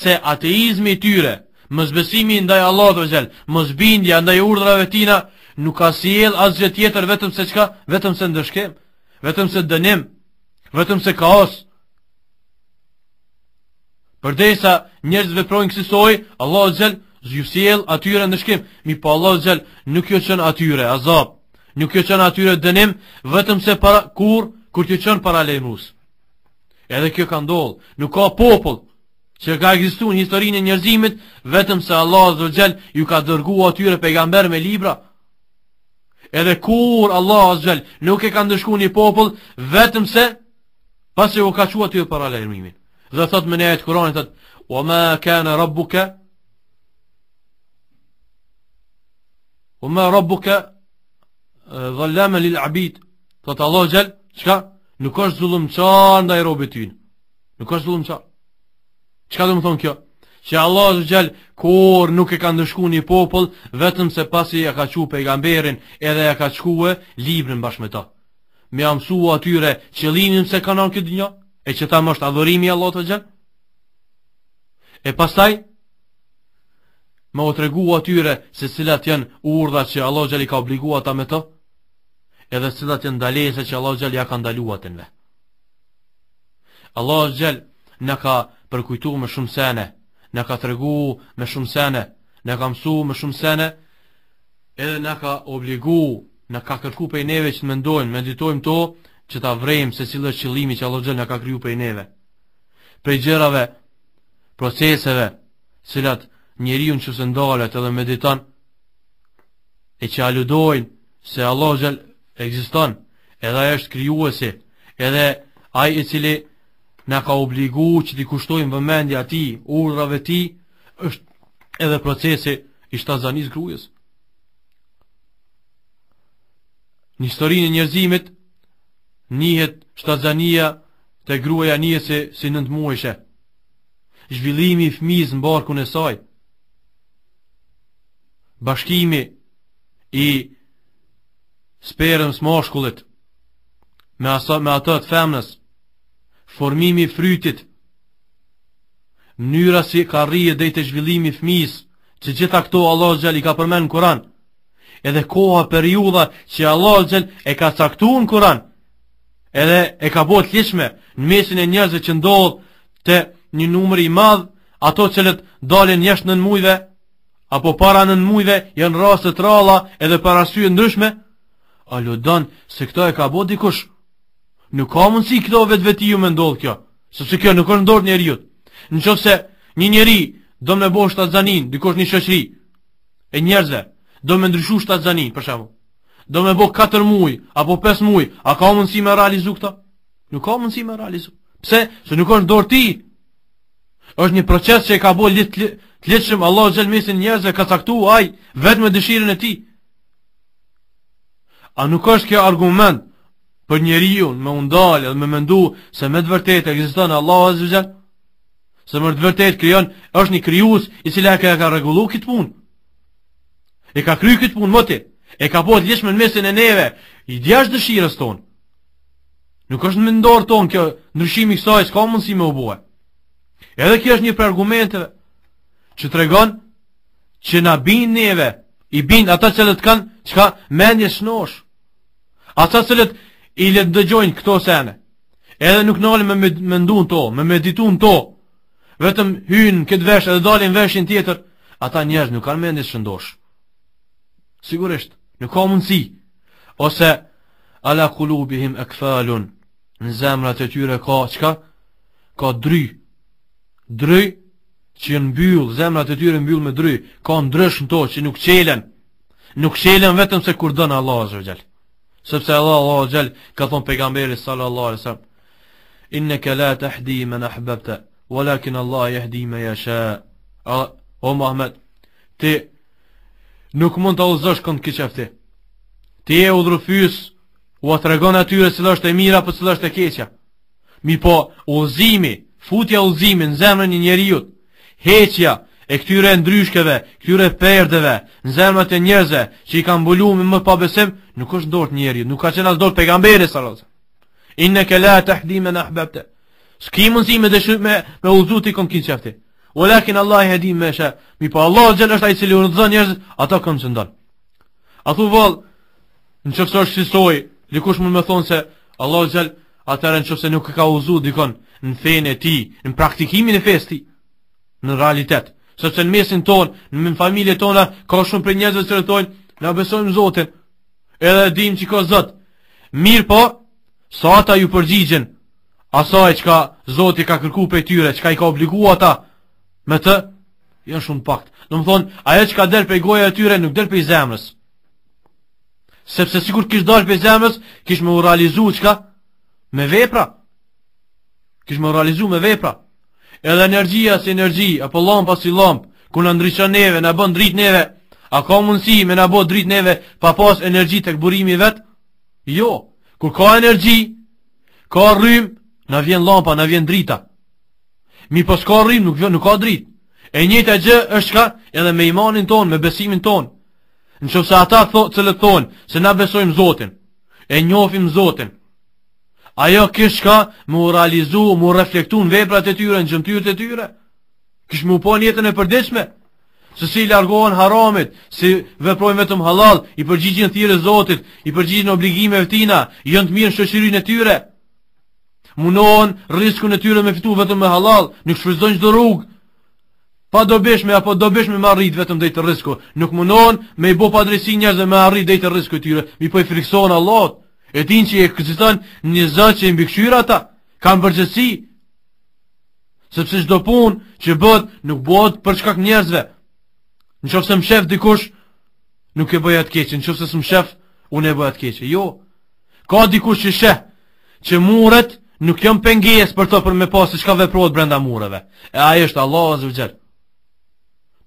Se ateizmi i tyre, mosbesimi ndaj Allahut dhe xhel, mosbindja ndaj urdhrave tina nuk ka sjell asgjë tjetër vetëm se çka? Vetëm se ndëshkim, vetëm se dënim, vetëm se kaos. sa njerëz veprojnë kësi soj, Allah o xhel zgjusiel atyre ndëshkim, mi pa Allah o xhel nuk jo çon atyre azab nuk jo qënë atyre dënim, vetëm se para, kur, kur të qënë para lejmus. Edhe kjo ka ndollë, nuk ka popull, që ka egzistu në historinë e njerëzimit, vetëm se Allah dhe gjelë ju ka dërgu atyre pejgamber me libra. Edhe kur Allah dhe gjelë nuk e ka ndëshku një popull, vetëm se pas e u ka qua atyre para lejmimin. Dhe thot më nejët kuranit, thot, wa ma kane rabbuke, wa ma rabbuke, dhallame lil abit Të të Allah gjel Nuk është zullum ndaj nda i tynë Nuk është zullum çka do të më thonë kjo? Që Allah xhel kur nuk e ka ndëshku një popull Vetëm se pasi ja ka çu pejgamberin Edhe ja ka qkue Librin bashkë me ta Me mësua atyre qëllimin se kanë nënë këtë dinja E që ta më është adhërimi Allah xhel E pastaj Me o tregu atyre Se cilat janë urdhat që Allah gjel i ka obligua ata me ta Me ta edhe cilat të ndalese që Allah Gjell ja ka ndaluat e nve. Allah Gjell në ka përkujtu me shumë ne, në ka treguar me shumë ne, në ka mësuar me shumë ne, edhe në ka obligu, në ka kërku pej neve që të mendojnë, meditojmë to që ta vrejmë se cilë është qëllimi që Allah Gjell në ka kryu pej neve. Prej gjërave, proceseve, cilat njeri unë që se ndalet edhe meditan, e që aludojnë se Allah Gjell ekziston, edhe ai është krijuesi, edhe ai i cili na ka obligu që t'i kushtojmë vëmendje ati, urrave ti, është edhe procesi i shtazanis grujës. Në historinë e njerëzimit, njëhet shtazania të gruaja njëse si, si nëndë muajshe. Zhvillimi i fëmijës në barku në saj. Bashkimi i sperëm së moshkullit, me, aso, me ato të femnës, formimi frytit, mënyra si ka rrije dhe i të zhvillimi fëmis, që gjitha këto Allah Gjell i ka përmenë në Kuran, edhe koha periuda që Allah Gjell e ka saktu në Kuran, edhe e ka bo të lishme në mesin e njerëzve që ndodhë të një numëri i madhë, ato që dalin njështë në në mujve, apo para në në mujve, jenë rastet rala edhe parasyë ndryshme, A ludon se këto e ka bo dikush? Nuk ka mundësi këto vetë veti ju me ndodhë kjo, sepse kjo nuk është ndodhë njeri jutë. Në qo se një njeri do me bo shtatë zanin, dikush një shëshri, e njerëze do me ndryshu shtatë zanin, për shemë. Do me bo 4 muj, apo 5 muj, a ka mundësi me realizu këta? Nuk ka mundësi me realizu. Pse? Se nuk është ndodhë ti. është një proces që e ka bo litë, litë, litë, litë, litë, litë, litë, litë, litë, litë, litë, litë, litë, litë, litë, litë, lit A nuk është kjo argument për njeriu me më dhe më mendu se me të vërtetë ekziston Allahu Azza wa Se me të vërtetë krijon është një krijues i cili ka ka rregulluar këtë punë. E ka kryer këtë punë moti. E ka bërë lëshmën në mesin e neve, i djathtë dëshirës ton. Nuk është në ndor ton kjo ndryshimi i kësaj s'ka mundësi me u bue. Edhe kjo është një për argumenteve që tregon që na bin neve, i bin ata që të kanë çka mendje shnosh ata cilët i le të dëgjojnë këto sene, edhe nuk ndalen me mendu to, me meditu to, vetëm hynë këtë vesh edhe dalin veshin tjetër, ata njerëz nuk kanë mendis shëndosh. Sigurisht, nuk ka mundësi, ose ala kulubihim e këfalun, në zemrat e tyre ka, qka? Ka dry, dry, që në byllë, zemrat e tyre në me dry, ka ndrysh në to që nuk qelen, nuk qelen vetëm se kur don Allah, zërgjallë sepse Allah Allah xhel ka thon pejgamberi sallallahu alaihi wasallam innaka la tahdi man ahbabta walakin Allah yahdi man yasha o Muhammed ti nuk mund të udhëzosh kënd kë çafti ti je udhëfys u tregon atyre se është e mira apo se është e keqja mi po udhëzimi futja udhëzimin në zemrën e njerëzit heqja e këtyre ndryshkeve, këtyre perdeve, në zemët e njerëze që i kanë mbuluar me më besim, nuk është dorët njeriu, nuk ka qenë asë dorët pegamberi së rëzë. Inë Inna kela të hdime në ahbepte. Së ki mundësi me dëshu me, me uzu të i konë kinë qefti. O lakin Allah e hedim me shë, mi pa po Allah gjelë është ai i cili u rëzë njerëzë, ata kanë që A thu valë, në qëfës është si soj, likush mund me thonë se Allah xhel atërë në qëfës nuk ka uzu dikon në fejnë e ti, në praktikimin e festi, në realitet sepse në mesin tonë, në min familje tona, ka shumë për njerëzve që rëtojnë, na besojmë Zotin, edhe dim që ka Zot. Mirë po, sa ata ju përgjigjen, asaj që ka Zotin ka kërku për tyre, që ka i ka obligu ata, me të, janë shumë pakt. Në më thonë, aje që ka del për i goja e tyre, nuk del për i zemrës. Sepse sikur kish dal për i zemrës, kishë me u realizu që ka, me vepra. Kishë me u realizu me vepra. me u realizu me vepra edhe energjia si energji, apo lampa si lampë, ku në ndryshon neve, në bën drit neve, a ka mundësi me në bën drit neve pa pas energji të këburimi vetë? Jo, kur ka energji, ka rrymë, në vjen lampa, në vjen drita. Mi pas po ka rrymë, nuk, nuk ka dritë. E njëta gjë është ka edhe me imanin ton, me besimin ton. Në që ata thot, cëllë thonë, se na besojmë Zotin, e njofim Zotin, Ajo kishka mu realizu, mu reflektu në veprat e tyre, në gjëmtyrët e tyre. Kish mu po njëtën e përdishme. Se si largohen haramit, si veprojnë vetëm halal, i përgjigjën tjere zotit, i përgjigjën obligime vëtina, i të mirë në shëshirin e tyre. Munohen risku në tyre me fitu vetëm me halal, nuk shfrizdojnë që rrugë. Pa dobeshme, apo dobeshme me arrit vetëm dhejtë risku. Nuk munohen me i bo padresi njerëzë me arrit dhejtë risku të tyre, mi po i frikson Allahot. E tin që i ekzistan një zanë që i mbikëshyra ata, kanë përgjësi. Sëpse shdo punë që bëtë nuk bëtë për shkak njerëzve. Në qëfëse më shef dikush, nuk e bëja të keqë. Në qëfëse së më shëfë, unë e bëja të keqë. Jo, ka dikush që shëhë, që muret nuk jëmë pengjes për të për me pasë shka veprot brenda mureve. E aje është Allah o zëvëgjerë.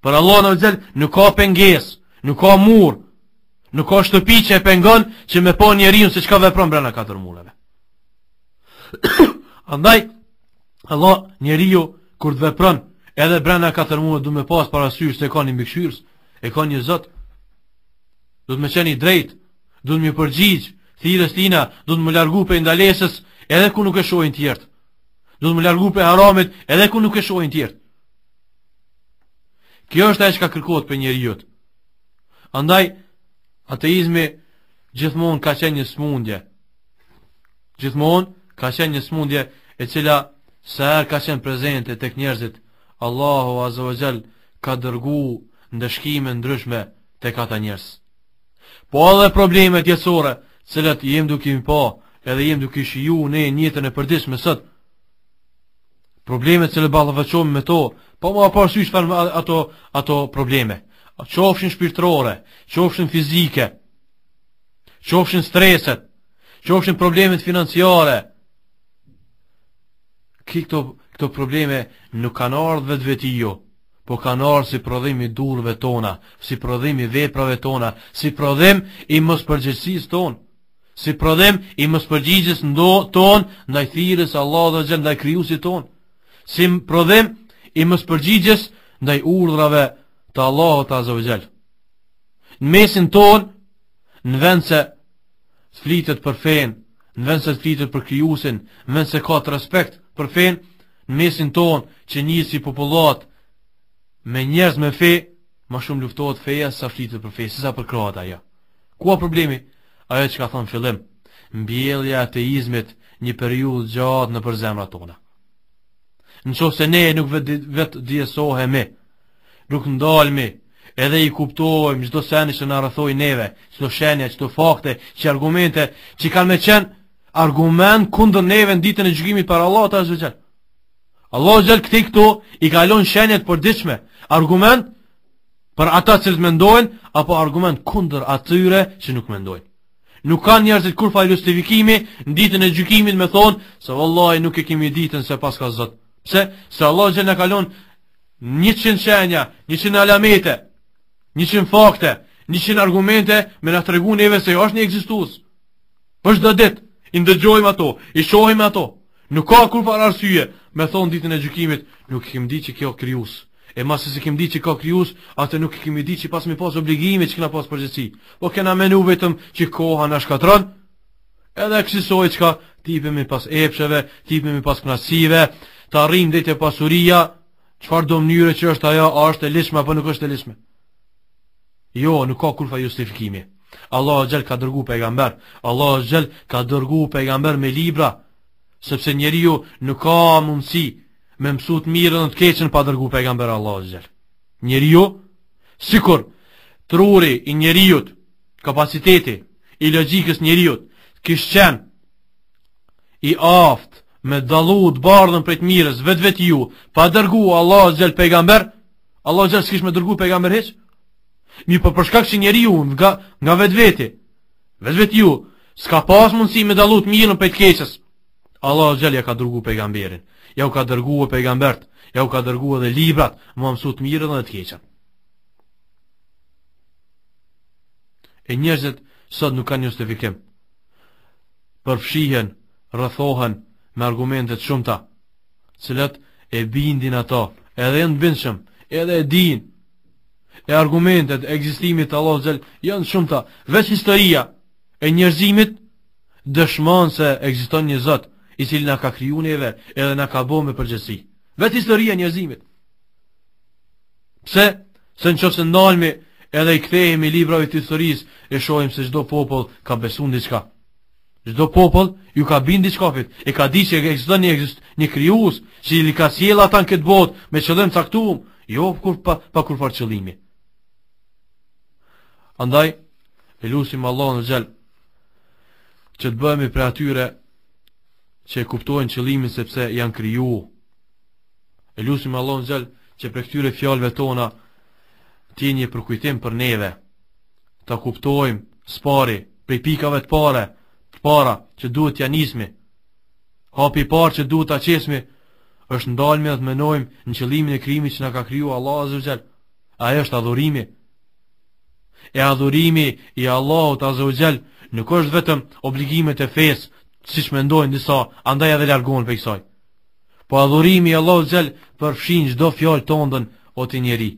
Për Allah në zëvëgjerë nuk ka pengjes, nuk ka murë. Nuk ka shtëpi që e pengon që me po njeri unë se qka vepron brena katër muleve. Andaj, Allah njeri kur të vepron edhe brena katër mureve, du me pas parasyrës se ka një mikshyrës, e ka një zëtë. Du të me qeni drejt, du të me përgjigjë, thirës tina, du të me largu për indalesës edhe ku nuk e shojnë tjertë. Du të me largu për haramit edhe ku nuk e shojnë tjertë. Kjo është e që ka kërkot për njeri Andaj, Ateizmi gjithmonë ka qenë një smundje. Gjithmonë ka qenë një smundje e cila sa herë ka qenë prezente tek njerëzit, Allahu azza wa jall ka dërguar ndëshkime ndryshme tek ata njerëz. Po edhe problemet jetësore, cilat jemi duke i pa, po, edhe jemi duke i shiju në jetën e përditshme sot. Problemet që le me to, po më pa arsye çfarë ato ato probleme qofshin shpirtrore, qofshin fizike, qofshin streset, qofshin problemet financiare. Këto, këto probleme nuk kanë ardhë vetë vetë jo, po kanë ardhë si prodhim i durve tona, si prodhim i veprave tona, si prodhim i mëspërgjësis tonë si prodhem i mëspërgjigjes ndo ton ndaj thirrës Allah dhe xhem ndaj krijuesit ton si prodhem i mëspërgjigjes ndaj urdhrave të Allahot Azovizel. Në mesin ton, në vend se të flitet për fen, në vend se të flitet për kryusin, në vend se ka të respekt për fen, në mesin ton që njësi popullat me njerëz me fe, ma shumë luftohet feja sa flitet për fe, sa për kratë ajo Kua problemi? Ajo që ka thonë fillim, mbjellja ateizmit një periud gjatë në përzemra tona. Në qo se ne nuk vetë vet, vet nuk ndalmi, edhe i kuptojmë gjdo seni që në rëthoj neve, qdo shenja, qdo fakte, që argumente, që kanë me qenë argument kundër neve në ditën e gjykimit për Allah të është Allah është gjelë këti këto, i kalon shenjet për diqme, argument për ata që të mendojnë, apo argument kundër atyre që nuk mendojnë. Nuk kanë njerëzit kur fa në ditën e gjykimit me thonë se vallahi nuk e kemi ditën se paska Zot. Pse? Se Allah gjen e kalon një qënë qenja, një qënë alamete, një qënë fakte, një qënë argumente me në tregu neve se jo është një egzistus. Për shdo dit, i ndëgjojmë ato, i shohim ato, nuk ka kur par arsye, me thonë ditën e gjukimit, nuk kem di që kjo kryus. E masë se kemi di që ka kryus, atë nuk kem di që pas me pas obligimi që këna pas përgjësi. Po kena menu vetëm që koha në shkatron, edhe kësisoj që ka tipëmi pas epsheve, tipëmi pas knasive, të arrim dhe të pasuria, Qfar do mënyre që është ajo, a është e lishme apo nuk është e lishme? Jo, nuk ka kurfa justifikimi. Allah e gjell ka dërgu pejgamber. Allah e gjell ka dërgu pejgamber me libra. Sepse njeri ju nuk ka mundësi me mësut mirë dhe të keqen pa dërgu pejgamber Allah e gjell. Njeri ju, sikur, truri i njeri ju, kapaciteti i logikës njeri ju, qenë, i aft, me dalu të bardhën për të mirës, vetë vetë ju, pa dërgu Allah e zhjel pejgamber, Allah e zhjel s'kish me dërgu pejgamber heq mi po për përshkak që njeri ju nga, nga vetë vetë, vetë vetë ju, s'ka pas mundësi me dalu të mirën për të keqës, Allah e zhjel ja ka dërgu pejgamberin, ja u ka dërgu e pejgambert, ja u ka dërgu edhe librat, më mësu të mirën dhe të keqën. E njerëzit sot nuk ka justifikim. të përfshihen, rëthohen, me argumentet shumëta, cilat e bindin ato, edhe e në bindshëm, edhe e din, e argumentet e egzistimit të Allah Zell, janë shumëta, veç historia e njerëzimit, dëshmon se egziston një zot, i cili nga ka kriju njeve, edhe nga ka bo me përgjësi, veç historia njerëzimit. Pse, se në qëse ndalmi, edhe i kthehemi librave të historisë, e shohim se çdo popull ka besuar diçka. Çdo popull ju ka bindi shkafit, e ka di që ekziston një ekzist një krijues, që i ka sjell atë në këtë botë me qëllim caktuar, jo kur pa, pa kur për qëllimi. Andaj e lutim Allahun në xhel që të bëhemi për atyre që e kuptojnë qëllimin sepse janë kriju. E lutim Allahun në xhel që për këtyre fjalëve tona ti një përkujtim për neve. Ta kuptojmë spari prej pikave të pare, para që duhet t'ja nismi. Hapi i parë që duhet ta qesmi është ndalme dhe menojmë në qëllimin e krijimit që na ka kryu Allahu Azza wa Jall. është adhurimi. E adhurimi i Allahut Azza wa Jall nuk është vetëm obligimet e fesë, siç mendojnë disa, andaj edhe largohen prej saj. Po adhurimi i Allahut Azza wa Jall përfshin çdo fjalë o ti njeri.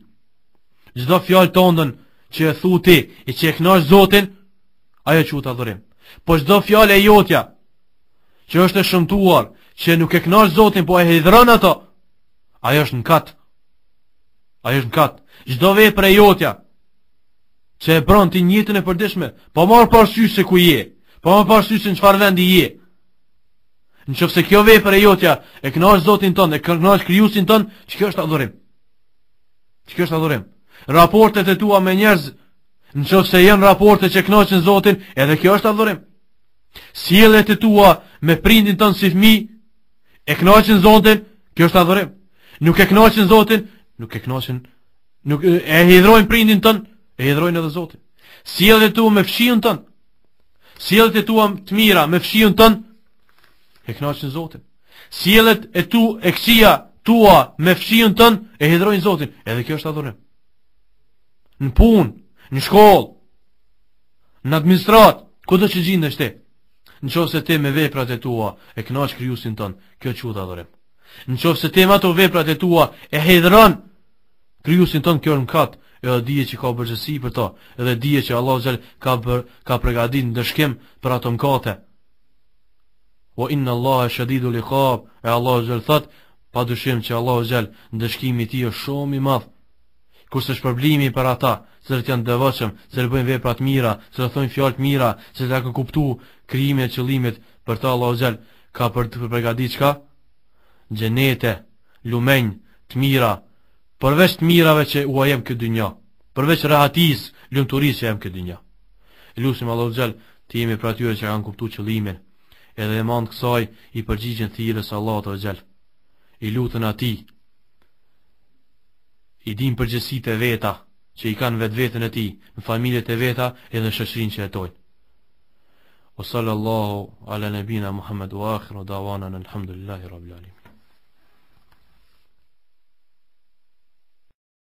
Çdo fjalë ndën që e thu ti, i që e kënaqë Zotin, ajo që u të adhurim. Po çdo fjalë e jotja që është e shëmtuar, që nuk e kënaq Zotin, po e hidhron ato, ajo është në kat. Ajo është në kat. Çdo vepër e jotja që e bën ti njëtën e përditshme, po marr parasysh se ku je. Po marr parasysh në çfarë vendi je. Në qëfë se kjo vej për e jotja, e kënash zotin ton, e kënash kryusin ton, që kjo është adhurim. Që kjo është adhurim. Raportet e tua me njerëz në qëtë se jenë raporte që knoqen Zotin, edhe kjo është adhurim. Sjele të tua me prindin tënë si fmi, e knoqen Zotin, kjo është adhurim. Nuk e knoqen Zotin, nuk e knoqen, nuk e hidrojnë prindin tënë, e hidrojnë edhe Zotin. Sjele të tua me fshion tënë, sjele të tua të mira me fshion tënë, e knoqen Zotin. Sjele e tu e kësia, tua me fshion tënë, e hidrojnë Zotin, edhe kjo është adhurim. Në punë, në shkollë, në administratë, këtë që gjindë është ti, në se ti me veprat e tua e kënaq kryusin ton, kjo çuta dorë. Nëse Në se ti me ato veprat e tua e hedhron kryusin ton kjo në katë, edhe dije që ka bërgjësi për to, edhe dije që Allah Gjell ka, ka pregadin në dëshkim për ato mkate. O inë Allah e shedidu li khab, e Allah Gjell thot, pa dushim që Allah Gjell në dëshkimi ti është shumë i madhë, kurse shpërblimi për ata, se të janë devotshëm, se të bëjnë vepra të mira, se të thonë fjalë të mira, se të kanë kuptuar krijimin e qëllimit për të Allahu xhel ka për të përgatitur çka? Xhenete, lumenj të mira, përveç të mirave që u ajem këtë dynjë, përveç rehatis, lumturisë që jam këtë dynjë. Lusim Allahu xhel të jemi për atyre që kanë kuptuar qëllimin, edhe mand kësaj i përgjigjen thirrës Allahut xhel. I lutën atij i din përgjësitë e veta, që i kanë vetë vetën e ti, në familjet e veta edhe në shëshrin që jetojnë. O sallallahu ala nebina Muhammedu akhiru davanan, alhamdulillahi rabbi alimin.